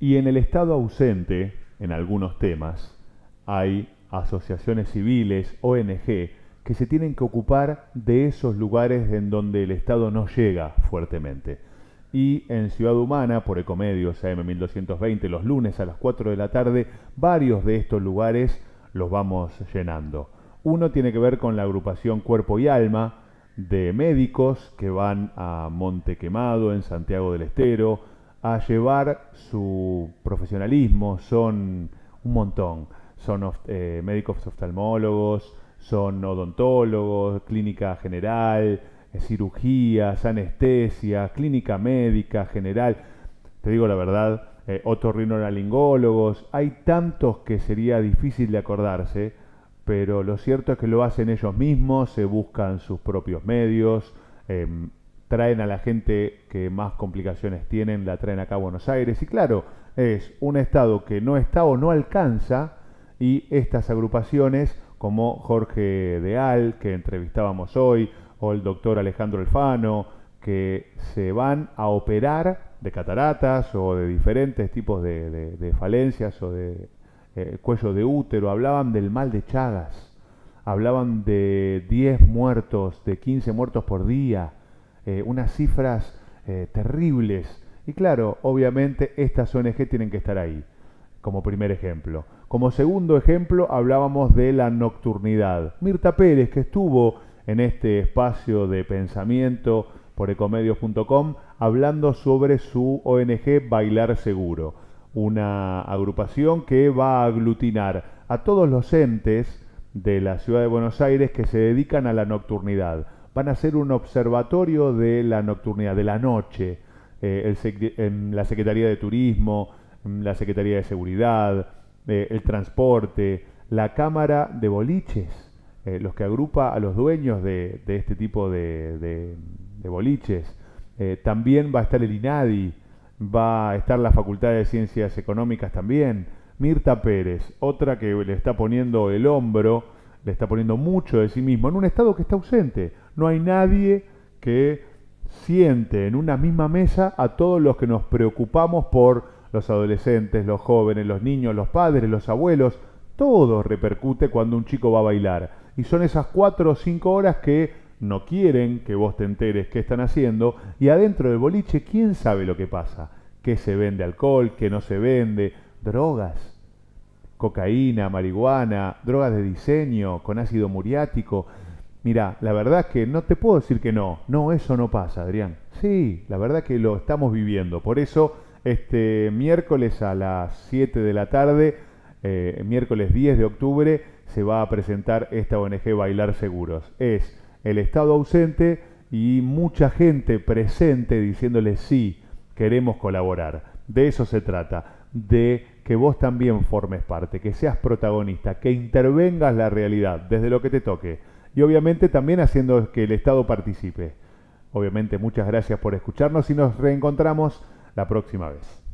Y en el Estado ausente, en algunos temas, hay asociaciones civiles, ONG, que se tienen que ocupar de esos lugares en donde el Estado no llega fuertemente. Y en Ciudad Humana, por Ecomedios AM1220, los lunes a las 4 de la tarde, varios de estos lugares los vamos llenando. Uno tiene que ver con la agrupación Cuerpo y Alma de médicos que van a Monte Quemado, en Santiago del Estero, a llevar su profesionalismo. Son un montón. Son eh, médicos oftalmólogos, son odontólogos, clínica general, eh, cirugías, anestesia, clínica médica general. Te digo la verdad, eh, hay tantos que sería difícil de acordarse, pero lo cierto es que lo hacen ellos mismos, se buscan sus propios medios, em, traen a la gente que más complicaciones tienen, la traen acá a Buenos Aires. Y claro, es un Estado que no está o no alcanza y estas agrupaciones como Jorge Deal, que entrevistábamos hoy, o el doctor Alejandro Alfano, que se van a operar de cataratas o de diferentes tipos de, falencias o de eh, cuello de útero, hablaban del mal de Chagas, hablaban de 10 muertos, de 15 muertos por día, eh, unas cifras eh, terribles. Y claro, obviamente estas ONG tienen que estar ahí, como primer ejemplo. Como segundo ejemplo hablábamos de la nocturnidad. Mirta Pérez, que estuvo en este espacio de pensamiento por ecomedios.com, hablando sobre su ONG Bailar Seguro, una agrupación que va a aglutinar a todos los entes de la ciudad de Buenos Aires que se dedican a la nocturnidad van a ser un observatorio de la nocturnidad, de la noche. Eh, la Secretaría de Turismo, la Secretaría de Seguridad, eh, el transporte, la Cámara de Boliches, eh, los que agrupa a los dueños de, este tipo de, de boliches. también va a estar el INADI, va a estar la Facultad de Ciencias Económicas también. Mirta Pérez, otra que le está poniendo el hombro, le está poniendo mucho de sí mismo, en un estado que está ausente. No hay nadie que siente en una misma mesa a todos los que nos preocupamos por los adolescentes, los jóvenes, los niños, los padres, los abuelos. Todo repercute cuando un chico va a bailar. Y son esas cuatro o cinco horas que no quieren que vos te enteres qué están haciendo. Y adentro del boliche, ¿quién sabe lo que pasa? ¿Qué se vende alcohol? ¿Qué no se vende? Drogas cocaína, marihuana, drogas de diseño, con ácido muriático, Mira, la verdad que no te puedo decir que no. No, eso no pasa, Adrián. Sí, la verdad que lo estamos viviendo. Por eso, este miércoles a las 7 de la tarde, eh, miércoles 10 de octubre, se va a presentar esta ONG Bailar Seguros. Es el Estado ausente y mucha gente presente diciéndole sí, queremos colaborar. De eso se trata, de que vos también formes parte, que seas protagonista, que intervengas la realidad desde lo que te toque y obviamente también haciendo que el Estado participe. Obviamente muchas gracias por escucharnos y nos reencontramos la próxima vez.